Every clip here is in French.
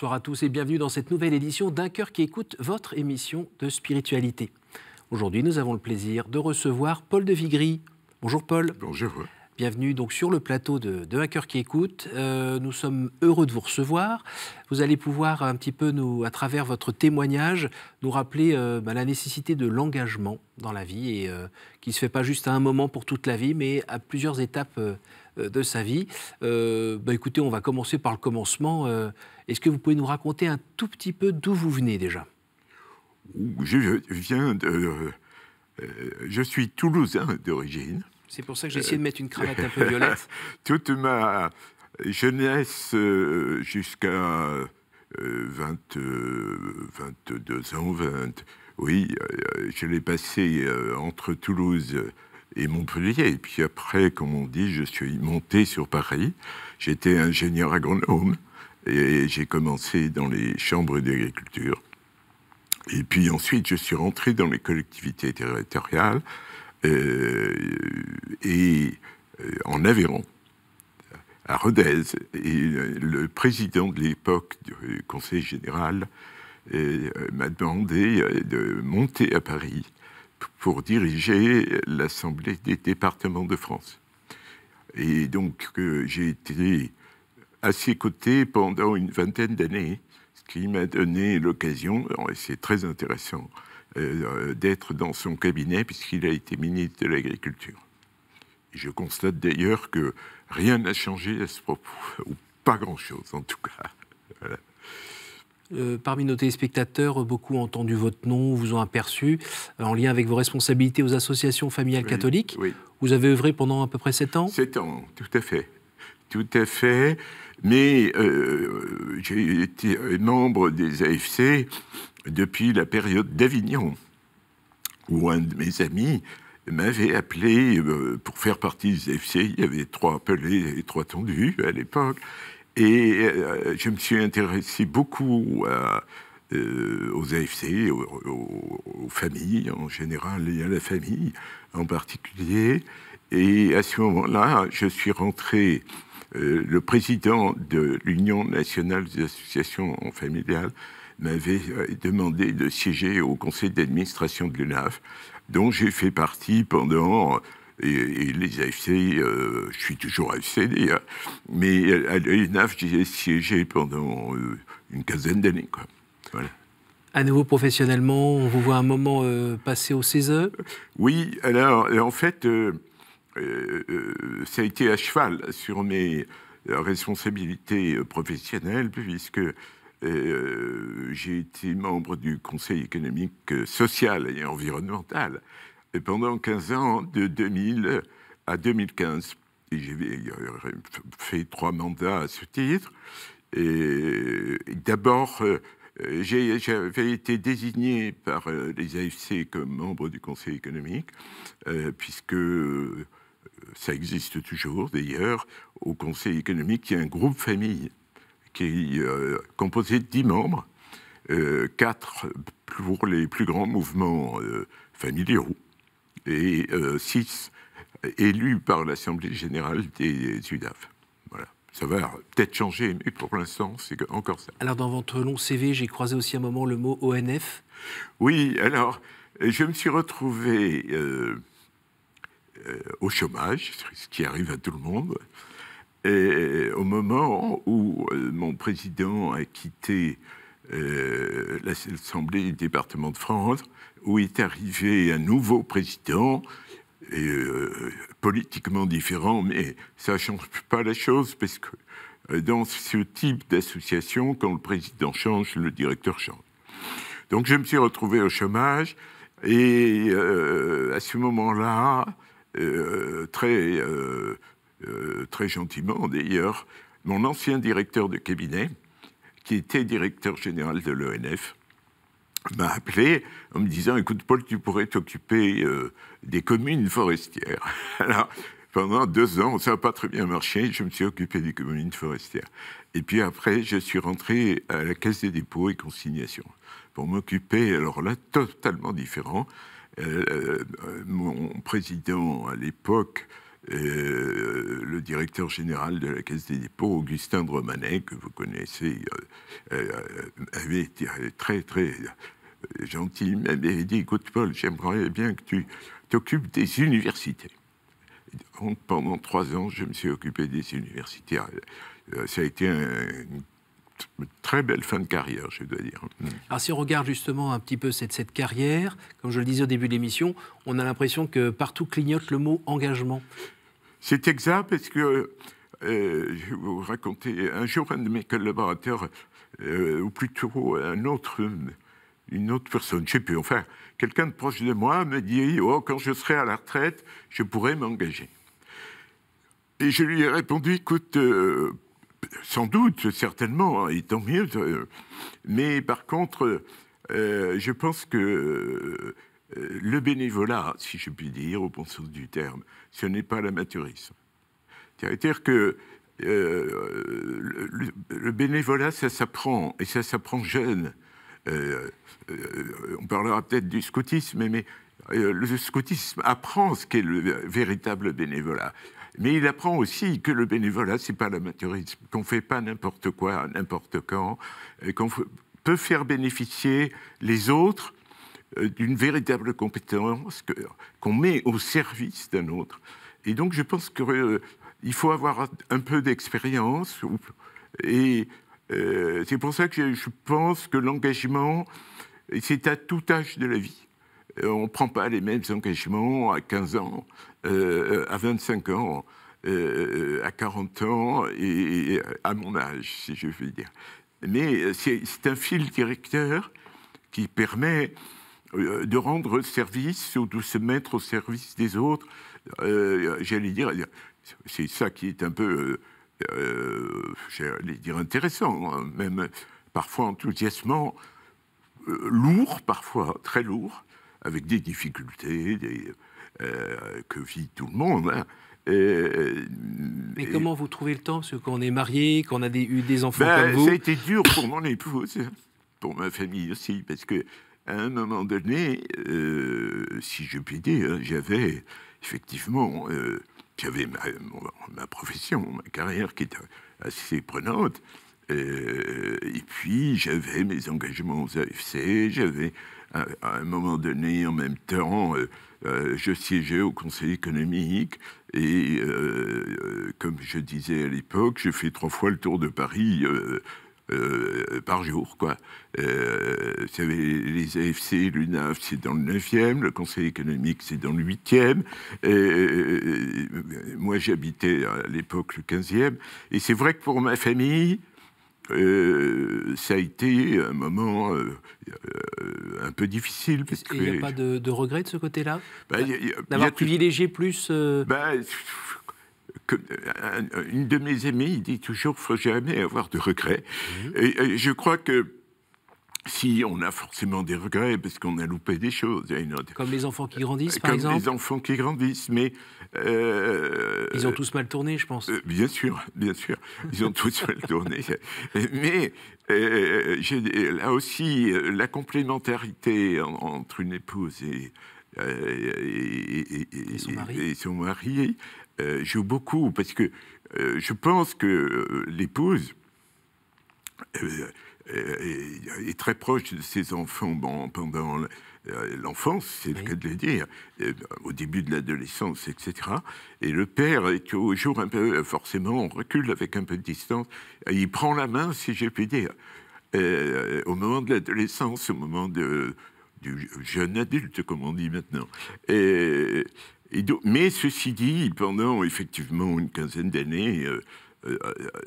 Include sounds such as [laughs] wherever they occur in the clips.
bonsoir à tous et bienvenue dans cette nouvelle édition d'Un cœur qui écoute votre émission de spiritualité. Aujourd'hui, nous avons le plaisir de recevoir Paul de Vigry. Bonjour Paul. Bonjour. Bienvenue donc sur le plateau de, de Un cœur qui écoute. Euh, nous sommes heureux de vous recevoir. Vous allez pouvoir un petit peu, nous, à travers votre témoignage, nous rappeler euh, bah, la nécessité de l'engagement dans la vie et euh, qui ne se fait pas juste à un moment pour toute la vie, mais à plusieurs étapes euh, de sa vie. Euh, bah, écoutez, on va commencer par le commencement. Euh, est-ce que vous pouvez nous raconter un tout petit peu d'où vous venez déjà Je viens de... je suis toulousain d'origine. C'est pour ça que j'ai essayé de mettre une cravate un peu [laughs] violette. Toute ma jeunesse jusqu'à 22 ans, 20, oui, je l'ai passé entre Toulouse et Montpellier. Et puis après, comme on dit, je suis monté sur Paris. J'étais ingénieur agronome et j'ai commencé dans les chambres d'agriculture. Et puis ensuite, je suis rentré dans les collectivités territoriales euh, et euh, en Aveyron, à Rodez. Et le, président de l'époque du Conseil général euh, m'a demandé de monter à Paris pour diriger l'Assemblée des départements de France. Et donc, euh, j'ai été à ses côtés pendant une vingtaine d'années, ce qui m'a donné l'occasion, et c'est très intéressant, euh, d'être dans son cabinet, puisqu'il a été ministre de l'Agriculture. Je constate d'ailleurs que rien n'a changé à ce propos, ou pas grand-chose en tout cas. Euh, parmi nos téléspectateurs, beaucoup ont entendu votre nom, vous ont aperçu, euh, en lien avec vos responsabilités aux associations familiales catholiques. Vous avez œuvré pendant à peu près 7 ans 7 ans, tout à fait. Tout à fait. Mais euh, j'ai été membre des AFC depuis la période d'Avignon, où un de mes amis m'avait appelé pour faire partie des AFC. Il y avait trois appelés et trois tendus à l'époque. Et euh, je me suis intéressé beaucoup euh, aux AFC, aux, familles en général et à la famille en particulier. Et à ce moment-là, je suis rentré, euh, le président de l'Union nationale des associations familiales m'avait demandé de siéger au conseil d'administration de l'UNAF, dont j'ai fait partie pendant et, les AFC, euh, je suis toujours AFC d'ailleurs, mais à l'ENAF, j'ai siégé pendant euh, une quinzaine d'années. Voilà. À nouveau professionnellement, on vous voit un moment euh, passer au CESE Oui, alors en fait, ça a été à cheval sur mes responsabilités professionnelles, puisque j'ai été membre du Conseil économique, social et environnemental et pendant 15 ans, de 2000 à 2015, j'ai euh, fait trois mandats à ce titre. Et d'abord, euh, j'avais été désigné par euh, les AFC comme membre du Conseil économique, puisque ça existe toujours d'ailleurs. Au Conseil économique, il y a un groupe famille qui est composé de 10 membres, quatre 4 pour les plus grands mouvements familiaux, et euh, 6 élus par l'Assemblée générale des UDAF. Voilà. Ça va peut-être changer, mais pour l'instant, c'est encore ça. Alors, dans votre long CV, j'ai croisé aussi un moment le mot ONF. Oui, alors, je me suis retrouvé euh, euh, au chômage, ce qui arrive à tout le monde, et au moment où euh, mon président a quitté l'Assemblée du département de France où est arrivé un nouveau président, euh, politiquement différent, mais ça ne change pas la chose, parce que euh, dans ce type d'association, quand le président change, le directeur change. Donc je me suis retrouvé au chômage, et euh, à ce moment-là, très, très gentiment d'ailleurs, mon ancien directeur de cabinet, qui était directeur général de l'ENF, m'a appelé en me disant Écoute, Paul, tu pourrais t'occuper euh, des communes forestières. [laughs] Alors, pendant deux ans, ça n'a pas très bien marché, je me suis occupé des communes forestières. Et puis après, je suis rentré à la Caisse des dépôts et consignations pour m'occuper, alors là, totalement différent. Euh, euh, mon président à l'époque, euh, le directeur général de la Caisse des dépôts, Augustin Romanet, que vous connaissez, euh, euh, avait été très, très gentil, m'avait dit, écoute Paul, j'aimerais bien que tu t'occupes des universités. pendant trois ans, je me suis occupé des universités. Ça a été un très belle fin de carrière, je dois dire. Mm. Alors si on regarde justement un petit peu cette, cette carrière, comme je le disais au début de l'émission, on a l'impression que partout clignote le mot engagement. C'est exact parce que euh, je vais vous raconter, un jour un de mes collaborateurs, euh, ou plutôt un autre, euh, une autre personne, je ne sais plus, enfin quelqu'un de proche de moi me dit, oh, quand je serai à la retraite, je pourrai m'engager. Et je lui ai répondu, écoute, sans doute, certainement, hein, et tant mieux. Euh, mais par contre, euh, je pense que euh, le bénévolat, si je puis dire, au bon sens du terme, ce n'est pas l'amateurisme. C'est-à-dire que le, bénévolat, ça s'apprend, et ça s'apprend jeune. on parlera peut-être du scoutisme, mais euh, le scoutisme apprend ce qu'est le véritable bénévolat. Mais il apprend aussi que le bénévolat, c'est pas l'amateurisme, qu'on fait pas n'importe quoi, n'importe quand, qu'on peut faire bénéficier les autres euh, d'une véritable compétence qu'on met au service d'un autre. Et donc, je pense qu'il euh, faut avoir un peu d'expérience. Et c'est pour ça que je pense que l'engagement, c'est à tout âge de la vie. Euh, on ne prend pas les mêmes engagements à 15 ans, euh, euh, à 25 ans, à 40 ans et à mon âge, si je veux dire. Mais c'est un fil directeur qui permet de rendre service ou de se mettre au service des autres. j'allais dire, c'est ça qui est un peu, j'allais dire intéressant, hein, même parfois enthousiasmant, lourd parfois, très lourd, avec des difficultés euh, que vit tout le monde. Hein. Euh, Mais comment vous trouvez le temps Parce qu'on est marié, qu'on a des, eu des enfants ben, comme vous... Ça a été dur pour mon épouse, pour ma famille aussi, parce que à un moment donné, euh, si je puis dire, j'avais effectivement... j'avais ma, profession, ma carrière qui était assez prenante. et puis j'avais mes engagements aux AFC, j'avais à, un moment donné, en même temps, euh, euh, je siégeais au Conseil économique et, euh, comme je disais à l'époque, je fais trois fois le tour de Paris. par jour. Quoi. vous savez, les AFC, l'UNAF, c'est dans le 9e, le Conseil économique, c'est dans le 8e. moi, j'habitais à l'époque le 15e. Et c'est vrai que pour ma famille, euh, ça a été un moment euh, euh, un peu difficile. Parce que... Il n'y a pas de, de, regret de ce côté-là D'avoir privilégié plus bah, que, Une de mes amies dit toujours ne faut jamais avoir de regrets. Mmh. et, je crois que si on a forcément des regrets parce qu'on a loupé des choses. Comme les enfants qui grandissent, euh, par exemple. Comme les enfants qui grandissent, mais euh, ils ont tous mal tourné, je pense. Euh, bien sûr, bien sûr, ils ont tous mal tourné. [laughs] Mais là aussi, la complémentarité entre une épouse et, et, son mari, son mari joue beaucoup parce que je pense que l'épouse euh, est très proche de ses enfants pendant euh, l'enfance, c'est le cas de le dire, euh, au début de l'adolescence, etc. Et le père est toujours un peu, forcément, on recule avec un peu de distance, il prend la main, si j'ai pu dire. au moment de l'adolescence, au moment de, du jeune adulte, comme on dit maintenant. Et, mais ceci dit, pendant effectivement une quinzaine d'années, euh,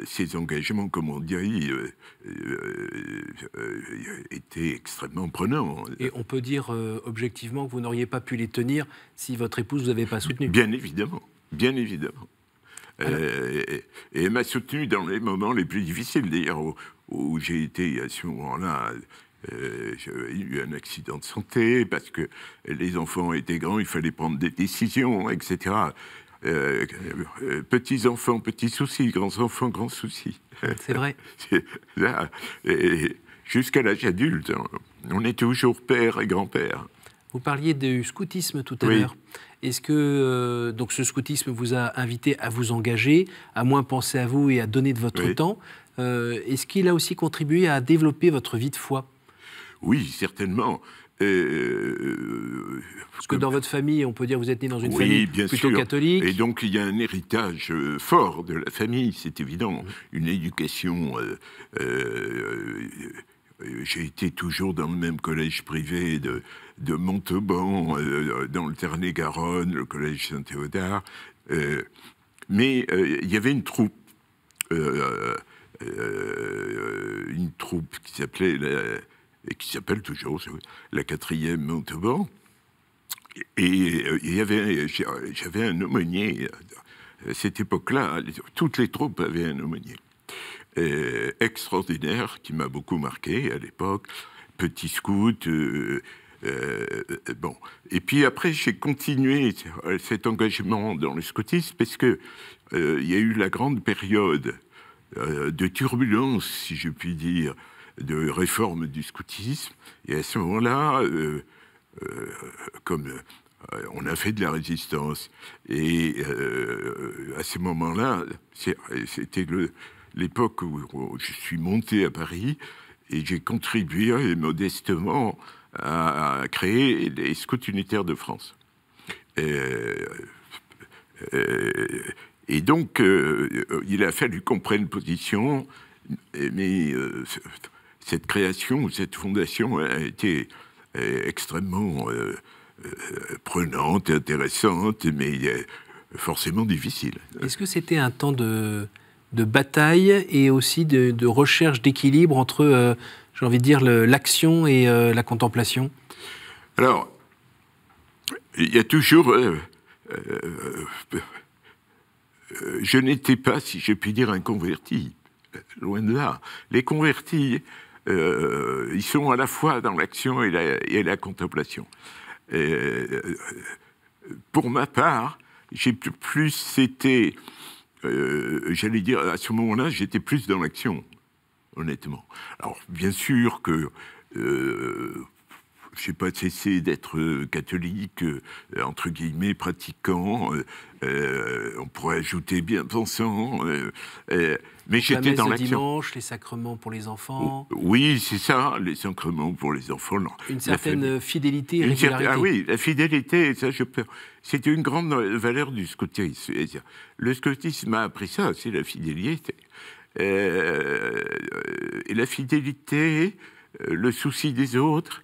ces engagements, comme on dirait, euh, euh, étaient extrêmement prenants. Et on peut dire objectivement que vous n'auriez pas pu les tenir si votre épouse ne vous avait pas soutenu Bien évidemment, bien évidemment. et elle m'a soutenu dans les moments les plus difficiles, d'ailleurs, où, j'ai été à ce moment-là euh, j'avais eu un accident de santé, parce que les enfants étaient grands, il fallait prendre des décisions, etc. Euh, euh, petits enfants, petits soucis, grands enfants, grands soucis. C'est vrai. [laughs] jusqu'à l'âge adulte, hein. on est toujours père et grand-père. Vous parliez du scoutisme tout à l'heure. Est-ce que euh, donc ce scoutisme vous a invité à vous engager, à moins penser à vous et à donner de votre temps Est-ce qu'il a aussi contribué à développer votre vie de foi Oui, certainement. Euh, Parce que dans votre famille, on peut dire que vous êtes né dans une famille bien plutôt catholique. Et donc il y a un héritage euh, fort de la famille, c'est évident. Une éducation. Euh, j'ai été toujours dans le même collège privé de, de Montauban, dans le tarn garonne le collège Saint-Théodore. mais il y avait une troupe. une troupe qui s'appelait la, et qui s'appelle toujours la quatrième Montauban. Et euh, il y avait, j'avais un aumônier euh, à cette époque-là. Toutes les troupes avaient un aumônier euh, extraordinaire qui m'a beaucoup marqué à l'époque. Petit scout. bon. Et puis après, j'ai continué cet engagement dans le scoutisme parce que il y a eu la grande période de turbulence, si je puis dire, de réforme du scoutisme. Et à ce moment-là, euh, euh, comme euh, on a fait de la résistance, et à ce moment-là, c'était l'époque où, je suis monté à Paris et j'ai contribué modestement à, créer les scouts unitaires de France. Et, et donc, il a fallu qu'on prenne position, mais cette création, cette fondation a été euh, extrêmement euh, euh, prenante, intéressante, mais forcément difficile. Est-ce que c'était un temps de, de, bataille et aussi de, recherche d'équilibre entre, j'ai envie de dire, l'action et la contemplation Alors, il y a toujours... je n'étais pas, si je puis dire, un converti loin de là. Les convertis euh, ils sont à la fois dans l'action et la, et la, contemplation. Et, euh, pour ma part, j'ai plus été, euh, j'allais dire, à ce moment-là, j'étais plus dans l'action, honnêtement. Alors, bien sûr que je n'ai pas, cessé d'être euh, catholique, euh, euh, entre guillemets, pratiquant. on pourrait ajouter bien pensant. mais j'étais dans l'action. dimanche, les sacrements pour les enfants. Oh, oui, c'est ça, les sacrements pour les enfants. Une certaine fidélité et régularité. ah oui, la fidélité, ça, je peux... C'était une grande valeur du scoutisme. Le scoutisme a appris ça, c'est la fidélité. et la fidélité, le souci des autres,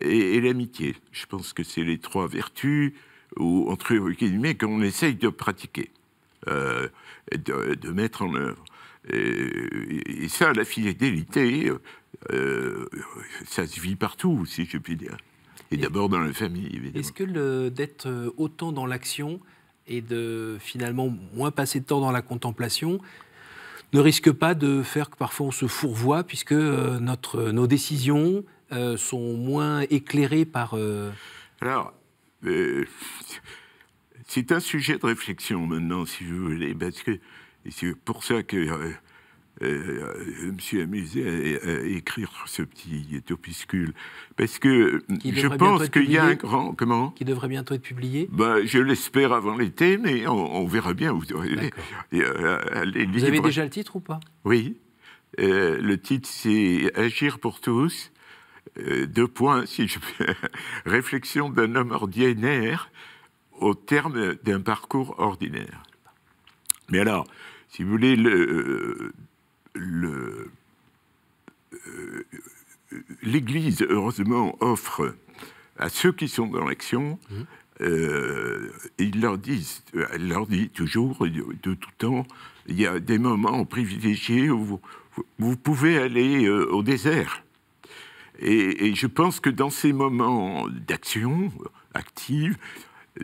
et, l'amitié. Je pense que c'est les trois vertus, ou entre guillemets, qu'on essaye de pratiquer, euh, de, mettre en œuvre. Et, ça, la fidélité, euh, euh, ça se vit partout, si je puis dire. Et, d'abord dans la famille, évidemment. Est-ce que d'être autant dans l'action et de finalement moins passer de temps dans la contemplation, ne risque pas de faire que parfois on se fourvoie, puisque notre, nos décisions, euh, sont moins éclairés par... Euh, Alors, euh, c'est un sujet de réflexion maintenant, si vous voulez, parce que c'est pour ça que je me suis amusé à, écrire ce petit opuscule Parce que je pense qu'il y a un grand... Comment Qui devrait bientôt être publié ben, Je l'espère avant l'été, mais on, verra bien. Vous, avez déjà le titre ou pas Oui. le titre, c'est Agir pour tous, euh, deux points, si je [laughs] réflexion d'un homme ordinaire au terme d'un parcours ordinaire. Mais alors, si vous voulez, euh, euh, l'Église, heureusement, offre à ceux qui sont dans l'action, mmh. ils leur disent, elle leur dit toujours, de tout temps, il y a des moments privilégiés où vous, pouvez aller au désert. Et, je pense que dans ces moments d'action active,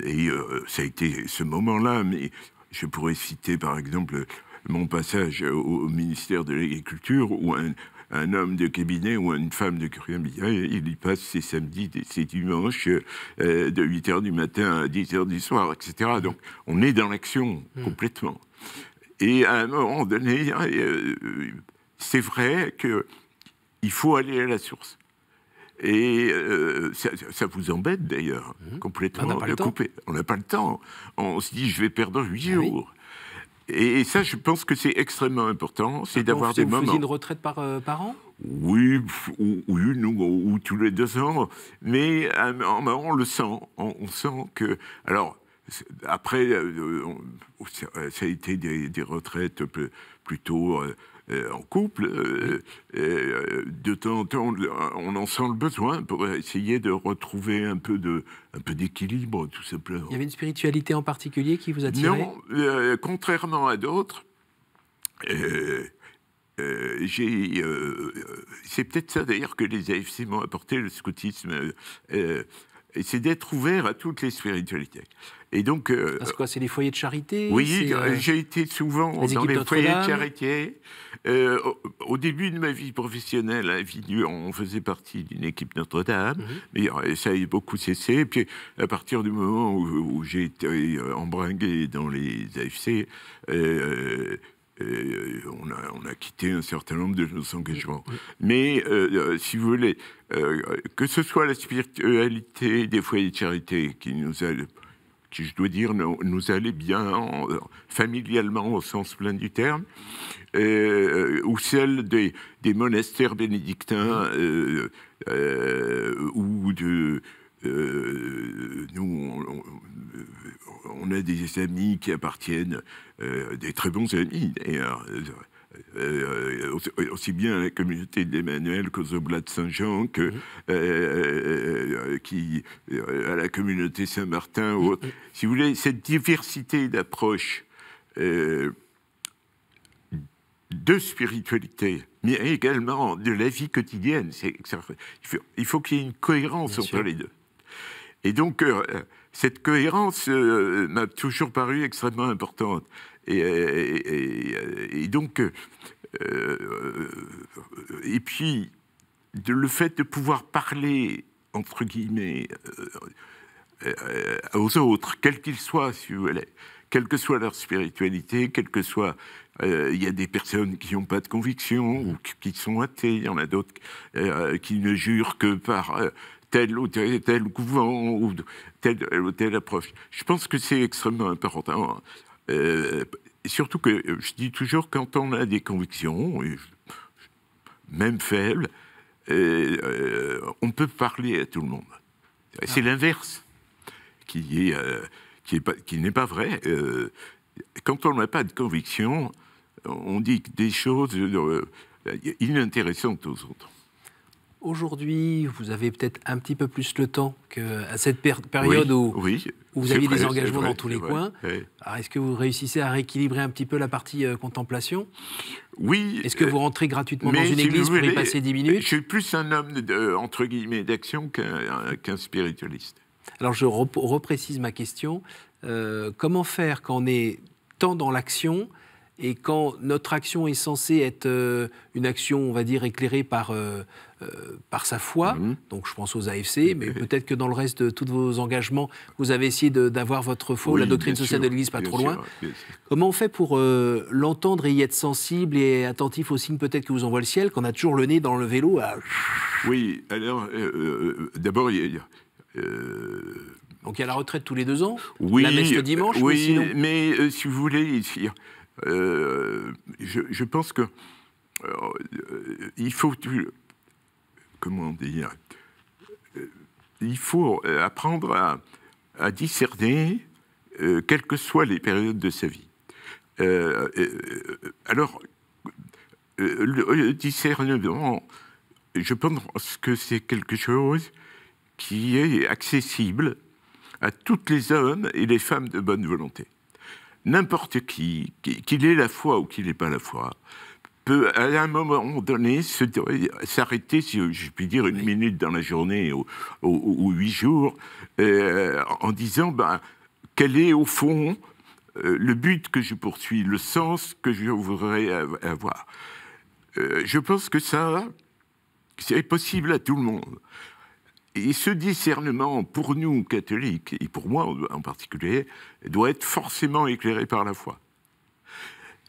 et euh, ça a été ce moment-là, mais je pourrais citer par exemple mon passage au, ministère de l'Agriculture où un, homme de cabinet ou une femme de cabinet, il y passe ses samedis, ses dimanches, euh, de 8h du matin à 10h du soir, etc. Donc on est dans l'action mmh. complètement. Et à un moment donné, euh, c'est vrai qu'il faut aller à la source. Et euh, ça, vous embête d'ailleurs, mmh. ah, complètement, on pas le couper. On n'a pas le temps. On se dit, je vais perdre huit ah jours. Et ça, je pense que c'est extrêmement important, c'est ah, d'avoir des moments. Vous une retraite par, euh, par an Oui, ou, une ou, tous les deux ans. Mais on, euh, on, le sent, on, sent que. Alors, après, ça a été des retraites plutôt euh, en couple, euh, euh, de temps en temps, on en sent le besoin pour essayer de retrouver un peu de, un peu d'équilibre, tout simplement. Il y avait une spiritualité en particulier qui vous attirait Non, contrairement à d'autres. j'ai, c'est peut-être ça d'ailleurs que les AFC m'ont apporté, le scoutisme c'est d'être ouvert à toutes les spiritualités. Et donc. Euh, c'est quoi C'est les foyers de charité Oui, euh, euh, j'ai été souvent dans les foyers de charité. au, début de ma vie professionnelle, on faisait partie d'une équipe Notre-Dame, mhm. mais ça a beaucoup cessé. Et puis, à partir du moment où, où j'ai été embringué dans les AFC, euh, on, a, on a quitté un certain nombre de nos engagements. Mais euh, euh, si vous voulez, que ce soit la spiritualité des foyers de charité qui nous je dois dire nous, allait bien familialement au sens plein du terme, ou celle des, monastères bénédictins ou de nous, on, on a des amis qui appartiennent, euh, des très bons amis euh, euh, aussi bien à la communauté d'Emmanuel qu'aux Oblats de Saint-Jean, que à la communauté Saint-Martin. Si vous voulez, cette diversité d'approches de spiritualité, mais également de la vie quotidienne, il faut qu'il y ait une cohérence entre les deux. Et donc, cette cohérence euh, m'a toujours paru extrêmement importante. Et, euh, donc, euh, et puis, le fait de pouvoir parler, entre guillemets, aux autres, quels qu'ils soient, si vous voulez, quelle que soit leur spiritualité, quelle que soit. Il y a des personnes qui n'ont pas de conviction ou qui sont athées, il y en a d'autres qui ne jurent que par tel ou tel couvent euh, ou telle ou telle approche. Je pense que c'est extrêmement important. Hein. Euh, surtout que je dis toujours, quand on a des convictions, même faibles, euh, on peut parler à tout le monde. C'est ah. l'inverse qui qui, est, qui n'est pas vrai. quand on n'a pas de conviction, on dit des choses inintéressantes aux autres. Aujourd'hui, vous avez peut-être un petit peu plus le temps qu'à cette période où, vous aviez des engagements dans tous les coins. Alors, est-ce que vous réussissez à rééquilibrer un petit peu la partie euh, contemplation Oui. Est-ce que euh, vous rentrez gratuitement dans une église pour y passer 10 minutes Je suis plus un homme, entre guillemets, d'action qu'un euh, spiritualiste. Alors, je reprécise ma question. comment faire quand on est tant dans l'action et quand notre action est censée être euh, une action, on va dire, éclairée par, euh, euh, par sa foi, mhm. donc je pense aux AFC, mais [laughs] peut-être que dans le reste de tous vos engagements, vous avez essayé d'avoir votre foi, la doctrine sociale de l'Église pas trop loin. Comment on fait pour l'entendre et y être sensible et attentif aux signes peut-être que vous envoie le ciel, qu'on a toujours le nez dans le vélo à... Oui, alors, d'abord, il y a... Donc il y a la retraite tous les deux ans, oui, la messe le dimanche, oui, mais, si vous voulez, euh, je, pense que euh, il faut comment dire euh, il faut apprendre à, discerner quelles que soient les périodes de sa vie. alors, le, discernement, je pense que c'est quelque chose qui est accessible à toutes les hommes et les femmes de bonne volonté n'importe qui, qu'il ait la foi ou qu'il n'ait pas la foi, peut à un moment donné s'arrêter, si je puis dire, une minute dans la journée ou, huit jours, euh, en disant ben, quel est au fond euh, le but que je poursuis, le sens que je voudrais avoir. Euh, je pense que ça, c'est possible à tout le monde. Et ce discernement, pour nous, catholiques, et pour moi en particulier, doit être forcément éclairé par la foi.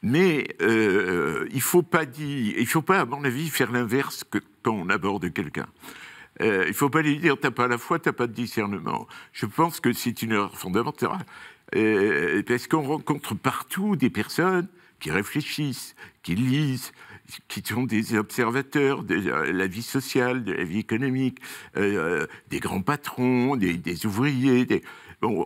Mais euh, il ne faut pas à mon avis, faire l'inverse quand on aborde quelqu'un. Euh, il ne faut pas lui dire tu n'as pas la foi, tu n'as pas de discernement. Je pense que c'est une erreur fondamentale euh, parce qu'on rencontre partout des personnes qui réfléchissent, qui lisent, qui sont des observateurs de la vie sociale, de la vie économique, euh, euh, des grands patrons, des, ouvriers, euh,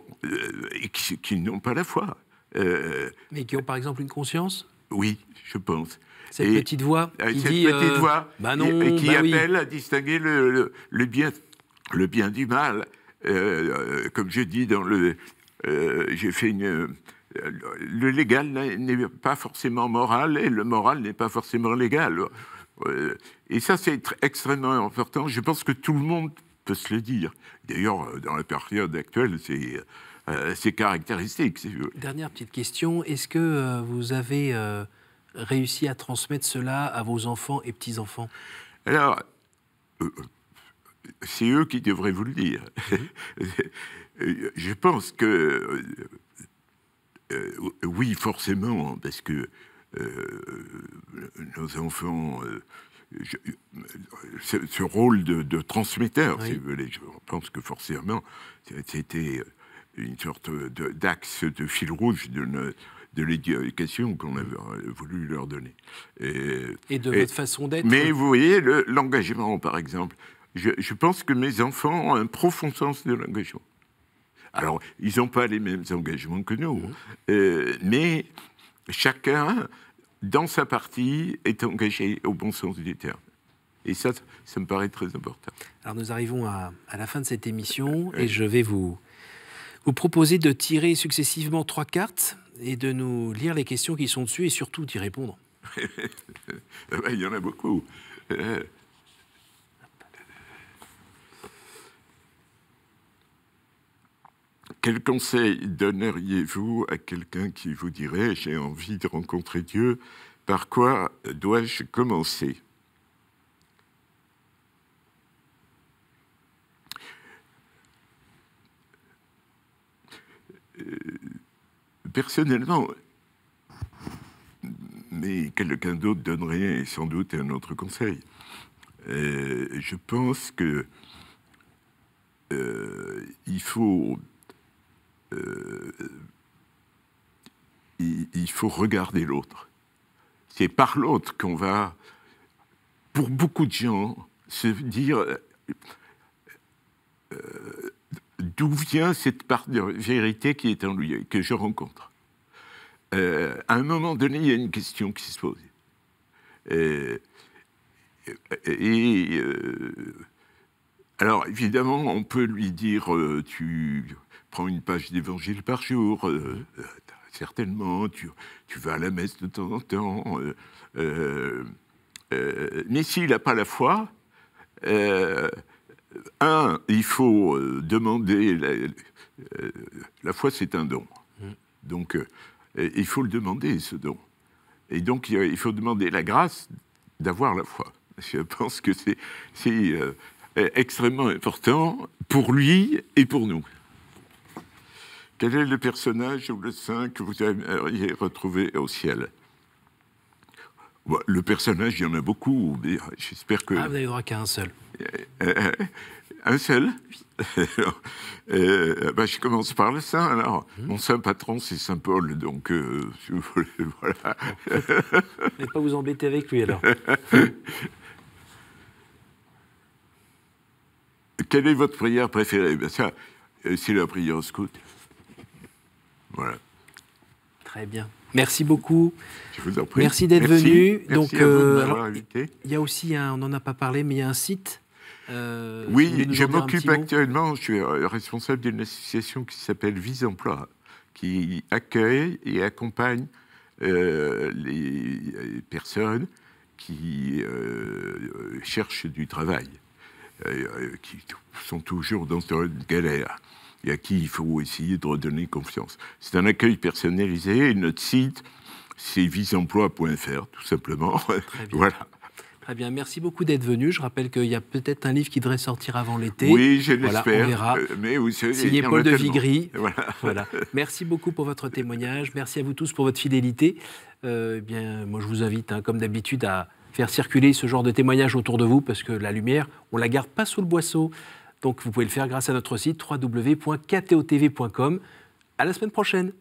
et qui, n'ont pas la foi. Mais qui ont par exemple une conscience Oui, je pense. Cette petite voix qui dit, bah non, qui bah appelle à distinguer le, bien, le bien du mal. comme je dis dans le... J'ai fait une le légal n'est pas forcément moral et le moral n'est pas forcément légal. Euh, et ça, c'est extrêmement important. Je pense que tout le monde peut se le dire. D'ailleurs, euh, dans la période actuelle, c'est euh, caractéristique. Dernière petite question. Est-ce que vous avez réussi à transmettre cela à vos enfants et petits-enfants Alors, c'est eux qui devraient vous le dire. Mmh. [laughs] Je pense que euh, oui, forcément, hein, parce que euh, nos enfants. Euh, ce, rôle de, transmetteur, si vous voulez, je pense que forcément, c'était une sorte d'axe de, fil rouge de, l'éducation qu'on avait voulu leur donner. Et, de votre façon d'être. Mais vous voyez, l'engagement, par exemple, je pense que mes enfants ont un profond sens de l'engagement. Alors, ils n'ont pas les mêmes engagements que nous, mmh. euh, mais chacun, dans sa partie, est engagé au bon sens du terme. Et ça, ça me paraît très important. Alors, nous arrivons à, la fin de cette émission euh, et je vais vous proposer de tirer successivement trois cartes et de nous lire les questions qui sont dessus et surtout d'y répondre. [laughs] Ah ben, il y en a beaucoup. Euh, Quel conseil donneriez-vous à quelqu'un qui vous dirait j'ai envie de rencontrer Dieu Par quoi dois-je commencer euh, Personnellement, mais quelqu'un d'autre donnerait sans doute un autre conseil. Euh, je pense que euh, il faut euh, il, faut regarder l'autre. C'est par l'autre qu'on va, pour beaucoup de gens, se dire euh, d'où vient cette part de vérité qui est en lui, que je rencontre. Euh, à un moment donné, il y a une question qui se pose. et alors, évidemment, on peut lui dire tu, prends une page d'évangile par jour, euh, euh, certainement, tu, vas à la messe de temps en temps. Euh, mais s'il n'a pas la foi, un, il faut demander, la, foi c'est un don, mm. donc il faut le demander ce don. Et donc il faut demander la grâce d'avoir la foi. Je pense que c'est extrêmement important pour lui et pour nous. Quel est le personnage ou le saint que vous aimeriez retrouver au ciel le personnage, il y en a beaucoup, j'espère que. Ah, vous n'avez droit qu'à un seul. Eh, eh, eh, un seul [laughs] ben, Je commence par le saint, alors. Hmm. Mon saint patron, c'est saint Paul, donc, euh, vous [laughs] voilà. ne [laughs] pas vous embêter avec lui, alors. Quelle est votre prière préférée ben, Ça, euh, c'est la prière au scout. Voilà. Très bien. Merci beaucoup. Je vous en prie. Merci d'être venu. Donc, euh, il y a aussi, on n'en a pas parlé, mais il y a un site. Euh, oui, je m'occupe actuellement, je suis euh, responsable d'une association qui s'appelle Vise Emploi, qui accueille et accompagne les personnes qui cherchent du travail, qui sont toujours dans une galère et à qui il faut essayer de redonner confiance. C'est un accueil personnalisé et notre site, c'est visemploi.fr, tout simplement. Très [laughs] bien. voilà. Très bien, merci beaucoup d'être venu. Je rappelle qu'il y a peut-être un livre qui devrait sortir avant l'été. Oui, je l'espère. on verra. Euh, Signé Paul de Vigry. [laughs] Voilà. voilà. Merci beaucoup pour votre témoignage. Merci à vous tous pour votre fidélité. Euh, eh bien, moi, je vous invite, hein, comme d'habitude, à faire circuler ce genre de témoignage autour de vous parce que la lumière, on la garde pas sous le boisseau. Donc vous pouvez le faire grâce à notre site www.ktotv.com. À la semaine prochaine.